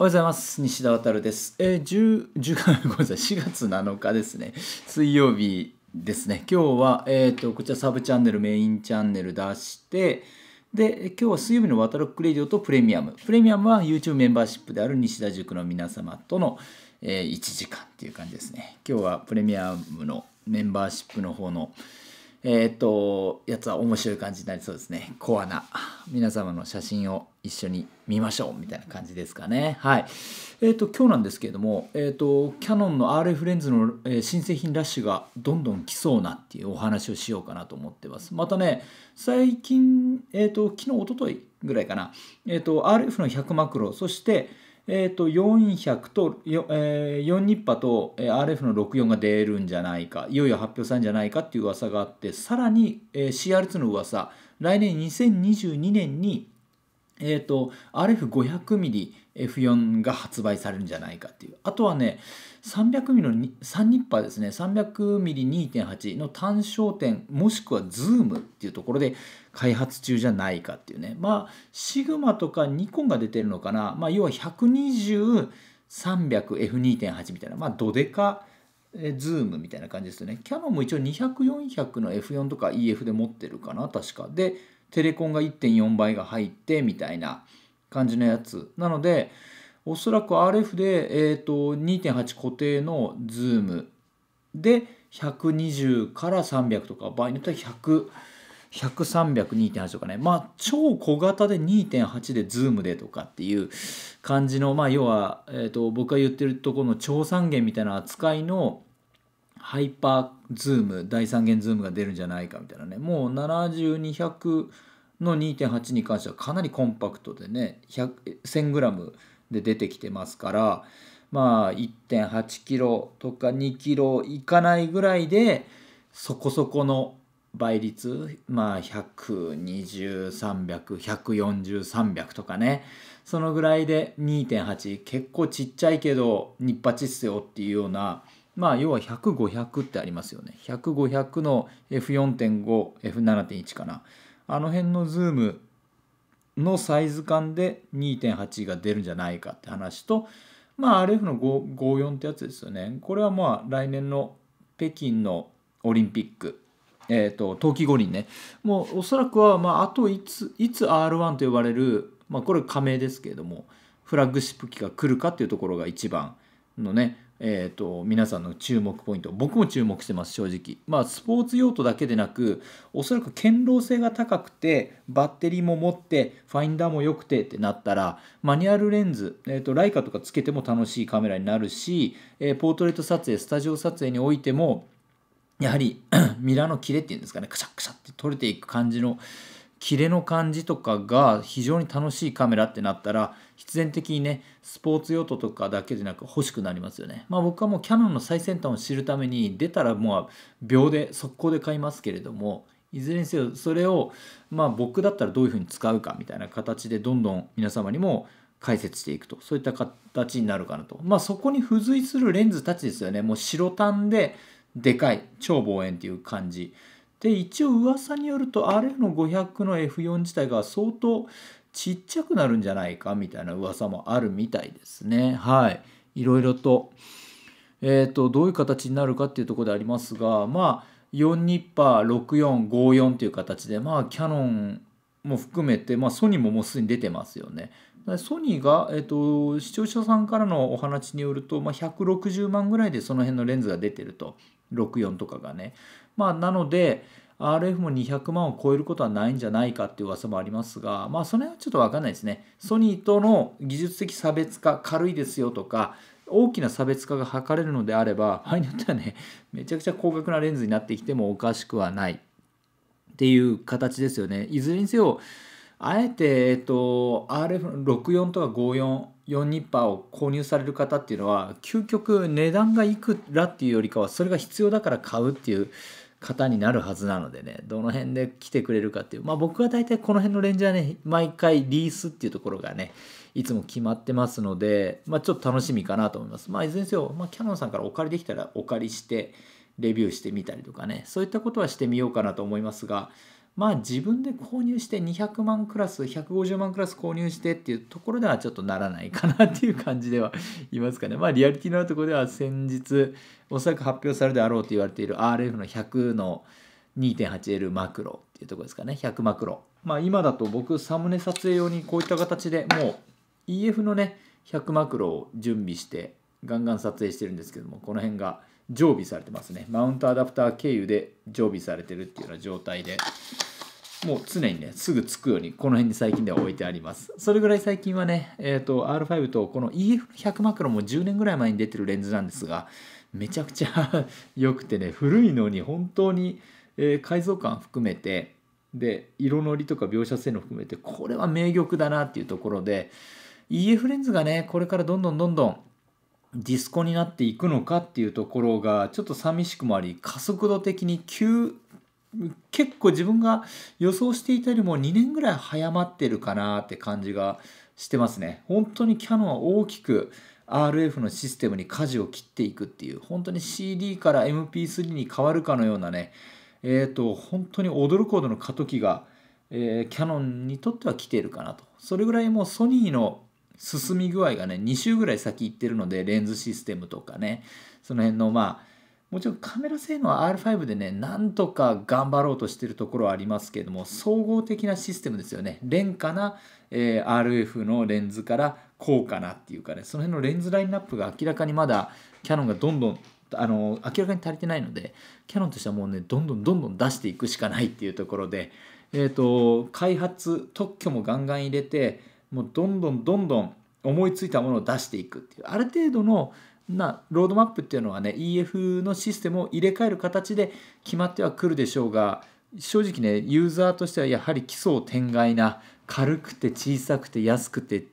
おはようございます。西田渉です。えー、10、10 ごめんなさい、4月7日ですね。水曜日ですね。今日は、えっ、ー、と、こちらサブチャンネル、メインチャンネル出して、で、今日は水曜日のワタロックレディオとプレミアム。プレミアムは YouTube メンバーシップである西田塾の皆様との、えー、1時間っていう感じですね。今日はプレミアムのメンバーシップの方の、えっ、と、やつは面白い感じになりそうですね。コアな。皆様の写真を一緒に見ましょうみたいな感じですかね。はい。えっ、と、今日なんですけれども、えっ、と、キャノンの RF レンズの、え新製品ラッシュがどんどん来そうなっていうお話をしようかなと思ってます。またね、最近、えっ、と、昨日、おとといぐらいかな、えっ、と、RF の100マクロ、そして、えー、と400と、えー、4ニッパと RF の64が出るんじゃないかいよいよ発表されるんじゃないかっていう噂があってさらに、えー、CR2 の噂来年2022年にえっ、ー、と、RF500mm F4 が発売されるんじゃないかっていう。あとはね、300mm の3ニッパーですね、300mm2.8 の単焦点、もしくはズームっていうところで開発中じゃないかっていうね。まあ、シグマとかニコンが出てるのかな。まあ、要は120、300F2.8 みたいな、まあ、ドデカズームみたいな感じですよね。キャノンも一応200、400の F4 とか EF で持ってるかな、確か。で、テレコンが1.4倍が入ってみたいな感じのやつなのでおそらく RF で、えーと、2.8固定のズームで120から300とか場合によっては100。100302.8とかねまあ超小型で2.8でズームでとかっていう感じのまあ要は、えーと、僕が言ってるところの超三元みたいな扱いのハイパーズーム大三元ズームが出るんじゃないかみたいなねもう7200の2.8に関してはかなりコンパクトでね 1000g で出てきてますからまあ 1.8kg とか 2kg いかないぐらいでそこそこの倍率まあ120300140300とかねそのぐらいで2.8結構ちっちゃいけどニッパチっすよっていうようなまあ、要は100、500ってありますよね。100、500の F4.5、F7.1 かな。あの辺のズームのサイズ感で2.8が出るんじゃないかって話と、まあ、RF の54ってやつですよね。これはまあ、来年の北京のオリンピック、えっ、ー、と、冬季五輪ね。もう、おそらくは、まあ、あといつ、いつ R1 と呼ばれる、まあ、これ加盟ですけれども、フラッグシップ機が来るかっていうところが一番のね、えーと、皆さんの注目ポイント僕も注目してます正直まあスポーツ用途だけでなくおそらく堅牢性が高くてバッテリーも持ってファインダーも良くてってなったらマニュアルレンズ、えーと、とライカとかつけても楽しいカメラになるし、えー、ポートレート撮影スタジオ撮影においてもやはり ミラーの切れっていうんですかねカシャカシャって取れていく感じのキレの感じとかが非常に楽しいカメラってなったら必然的にねスポーツ用途とかだけでなく欲しくなりますよねまあ僕はもうキヤノンの最先端を知るために出たらもう秒で速攻で買いますけれどもいずれにせよそれをまあ僕だったらどういうふうに使うかみたいな形でどんどん皆様にも解説していくとそういった形になるかなとまあそこに付随するレンズたちですよねもう白単ででかい超望遠っていう感じで一応噂によると RF の500の F4 自体が相当ちっちゃくなるんじゃないかみたいな噂もあるみたいですねはいいろいろと,、えーと、どういう形になるかっていうとこでありますがまあ4ニッパー6454という形でまあキヤノンも含めて、まあ、ソニーももうすでに出てますよね。ソニーが、えと、視聴者さんからのお話によると、まあ、160万ぐらいでその辺のレンズが出てると64とかがねまあ、なので RF も200万を超えることはないんじゃないかっていう噂もありますが、まあ、その辺はちょっと分かんないですね。ソニーとの技術的差別化、軽いですよとか、大きな差別化が図れるのであれば、場合によってはね、めちゃくちゃ高額なレンズになってきてもおかしくはないっていう形ですよね。いずれにせよ、あえて、えっと、RF64 とか54、42パーを購入される方っていうのは究極値段がいくらっていうよりかはそれが必要だから買うっていう方になるはずなのでねどの辺で来てくれるかっていうまあ僕は大体この辺のレンジャーね毎回リースっていうところがねいつも決まってますのでまあちょっと楽しみかなと思いますまあいずれにせよ、まあ、キャノンさんからお借りできたらお借りしてレビューしてみたりとかねそういったことはしてみようかなと思いますがまあ自分で購入して200万クラス150万クラス購入してっていうところではちょっとならないかなっていう感じではいますかねまあリアリティのあるところでは先日おそらく発表されるであろうと言われている RF の100の 2.8L マクロっていうところですかね100マクロまあ今だと僕サムネ撮影用にこういった形でもう EF のね100マクロを準備してガンガン撮影してるんですけどもこの辺が常備されてますね。マウントアダプター経由で常備されてるっていうような状態で、もう常にね、すぐつくように、この辺に最近では置いてあります。それぐらい最近はね、えっ、ー、と、R5 とこの EF100 マクロも10年ぐらい前に出てるレンズなんですが、めちゃくちゃ 良くてね、古いのに本当に、えー、改造感含めて、で、色のりとか描写性能含めて、これは名曲だなっていうところで、EF レンズがね、これからどんどんどんどんディスコになっていくのかっていうところがちょっと寂しくもあり加速度的に急結構自分が予想していたよりも2年ぐらい早まってるかなって感じがしてますね。本当にキャノンは大きく RF のシステムに舵を切っていくっていう本当に CD から MP3 に変わるかのようなねえっ、ー、と本当に驚くほどの過渡期が、えー、キャノンにとっては来ているかなとそれぐらいもうソニーの進み具合がね2周ぐらい先行ってるのでレンズシステムとかねその辺のまあもちろんカメラ性能は R5 でねなんとか頑張ろうとしてるところはありますけれども総合的なシステムですよね廉価な、えー、RF のレンズから高価なっていうかねその辺のレンズラインナップが明らかにまだキヤノンがどんどんあの明らかに足りてないのでキヤノンとしてはもうねどんどんどんどん出していくしかないっていうところで、えーと開発特許もガンガン入れてもうどんどんどんどん思いついたものを出していくっていうある程度のなロードマップっていうのはね EF のシステムを入れ替える形で決まってはくるでしょうが正直ねユーザーとしてはやはり奇想天外な軽くて小さくて安くて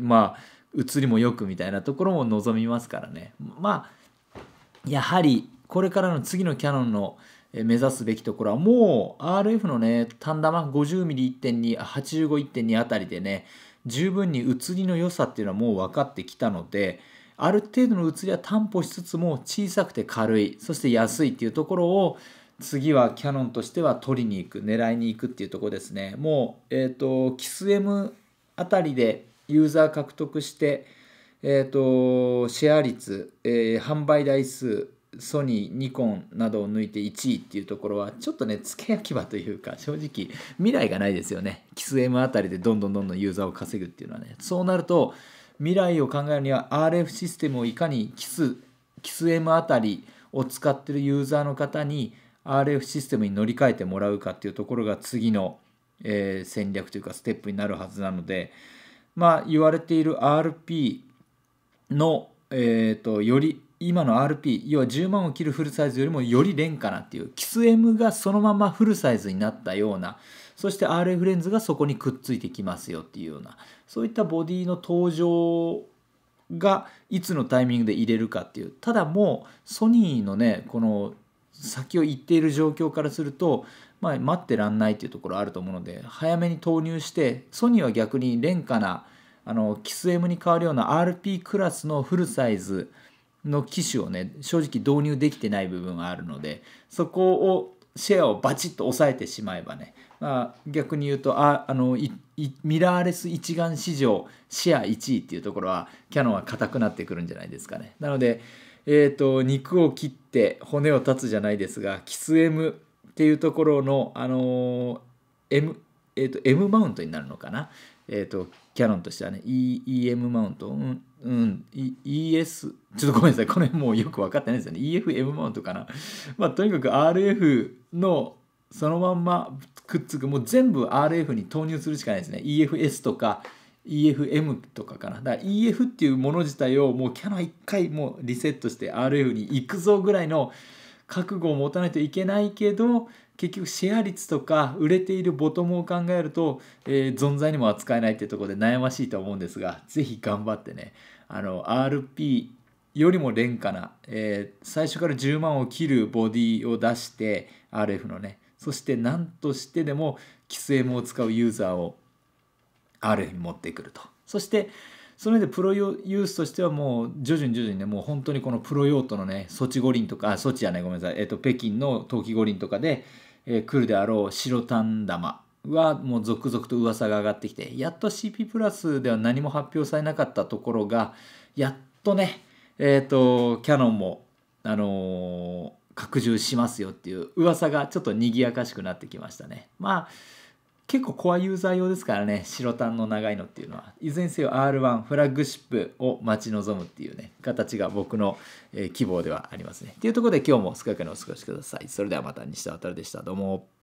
まあ移りもよくみたいなところも望みますからねまあやはりこれからの次のキヤノンの目指すべきところはもう RF のね単玉 50mm1.285.2 あたりでね十分に移りの良さっていうのはもう分かってきたのである程度の移りは担保しつつも小さくて軽いそして安いっていうところを次はキャノンとしては取りに行く狙いに行くっていうとこですねもう、えーと、キス M あたりでユーザー獲得して、えーと、とシェア率、えー、販売台数ソニー、ニコンなどを抜いて1位っていうところは、ちょっとね、付け焼き場というか、正直、未来がないですよね。キス M あたりでどんどんどんどんユーザーを稼ぐっていうのはね。そうなると、未来を考えるには RF システムをいかにキス、キス M あたりを使ってるユーザーの方に RF システムに乗り換えてもらうかっていうところが次の、えー、戦略というかステップになるはずなので、まあ、言われている RP の、えーとより今の RP 要は10万を切るフルサイズよりもより廉価なっていうキス M がそのままフルサイズになったようなそして RF レンズがそこにくっついてきますよっていうようなそういったボディの登場がいつのタイミングで入れるかっていうただもうソニーのねこの先を行っている状況からすると、まあ、待ってらんないっていうところあると思うので早めに投入してソニーは逆に廉価なあのキス M に変わるような RP クラスのフルサイズの機種をね正直導入できてない部分があるのでそこをシェアをバチッと抑えてしまえばね、まあ、逆に言うとああのミラーレス一眼市場シェア1位っていうところはキヤノンは硬くなってくるんじゃないですかね。なので、えーと、肉を切って骨を断つじゃないですがキス M っていうところの、あの M えーと、M マウントになるのかな、えーと、キヤノンとしてはね EM マウント、うんうん、ES、ちょっとごめんなさい、これもうよく分かってないですよね。EFM マウントかな。まあ、とにかく RF のそのまんまくっつく、もう全部 RF に投入するしかないですね。EFS とか EFM とかかな。だから EF っていうもの自体をもうキャラ1回もうリセットして RF に行くぞぐらいの覚悟を持たないといけないけど、結局シェア率とか売れているボトムを考えると、えー、存在にも扱えないっていうところで悩ましいと思うんですが是非頑張ってねあの RP よりも廉価な、えー、最初から10万を切るボディを出して RF のねそして何としてでも XM を使うユーザーを RF に持ってくるとそしてその上でプロユースとしてはもう徐々に徐々にねもう本当にこのプロ用途のねソチ五輪とかあソチやねごめんなさい、えっと、北京の冬季五輪とかでえ来るであろう白ん玉はもう続々と噂が上がってきてやっと CP プラスでは何も発表されなかったところがやっとねえっ、ー、とキャノンもあのー、拡充しますよっていう噂がちょっと賑やかしくなってきましたねまあ結構コアユーザー用ですからね白単の長いのっていうのはいずれにせよ R1 フラッグシップを待ち望むっていうね形が僕の、え希望ではありますね。というところで今日も健やかにお過ごしください。それではまた西田渉でした。どうも。